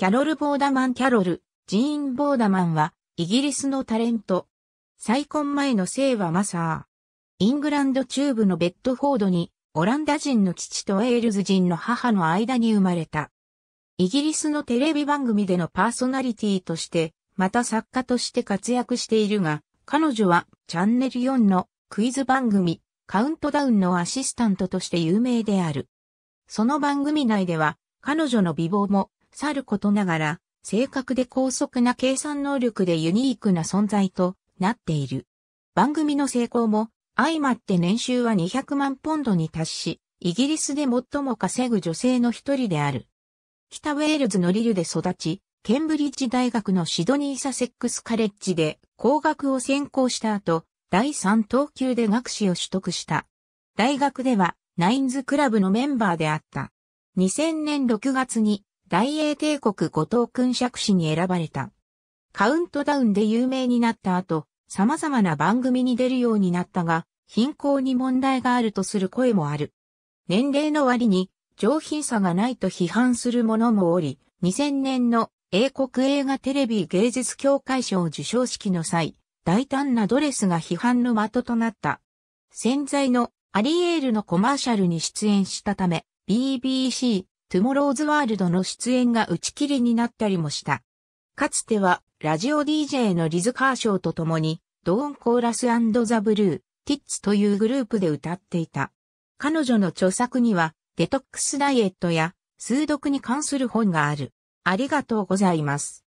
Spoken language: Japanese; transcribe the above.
キャロル・ボーダマン・キャロル、ジーン・ボーダマンは、イギリスのタレント。再婚前の姓はマサー。イングランド中部のベッドフォードに、オランダ人の父とエールズ人の母の間に生まれた。イギリスのテレビ番組でのパーソナリティとして、また作家として活躍しているが、彼女はチャンネル4のクイズ番組、カウントダウンのアシスタントとして有名である。その番組内では、彼女の美貌もさることながら、正確で高速な計算能力でユニークな存在となっている。番組の成功も、相まって年収は200万ポンドに達し、イギリスで最も稼ぐ女性の一人である。北ウェールズのリルで育ち、ケンブリッジ大学のシドニーサセックスカレッジで工学を専攻した後、第3等級で学士を取得した。大学では、ナインズクラブのメンバーであった。2000年6月に大英帝国後藤君爵士に選ばれた。カウントダウンで有名になった後、様々な番組に出るようになったが、貧困に問題があるとする声もある。年齢の割に上品さがないと批判する者もおり、2000年の英国映画テレビ芸術協会賞受賞式の際、大胆なドレスが批判の的となった。潜在のアリエールのコマーシャルに出演したため、BBC トゥモローズワールドの出演が打ち切りになったりもした。かつては、ラジオ DJ のリズ・カーショーと共に、ドーン・コーラスザ・ブルー、ティッツというグループで歌っていた。彼女の著作には、デトックスダイエットや、数読に関する本がある。ありがとうございます。